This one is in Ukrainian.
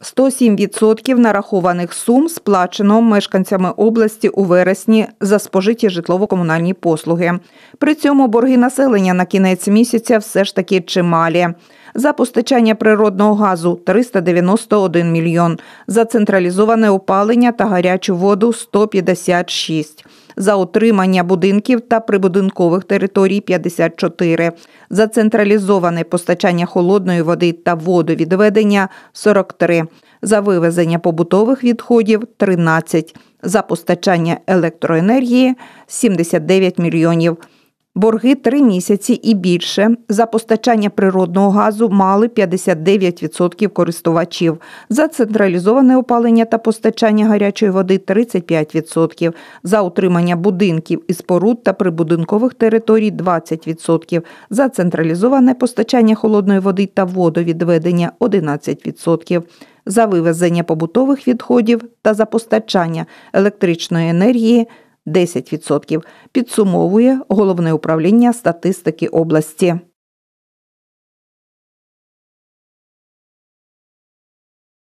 107% нарахованих сум сплачено мешканцями області у вересні за спожиті житлово-комунальні послуги. При цьому борги населення на кінець місяця все ж таки чималі за постачання природного газу 391 мільйон, за централізоване опалення та гарячу воду 156 за утримання будинків та прибудинкових територій 54, за централізоване постачання холодної води та водовідведення 43, за вивезення побутових відходів 13, за постачання електроенергії 79 мільйонів. Борги три місяці і більше за постачання природного газу мали 59% користувачів, за централізоване опалення та постачання гарячої води 35%, за утримання будинків і споруд та прибудинкових територій 20%, за централізоване постачання холодної води та водовідведення 11%. За вивезення побутових відходів та за постачання електричної енергії 10%, підсумовує головне управління статистики області.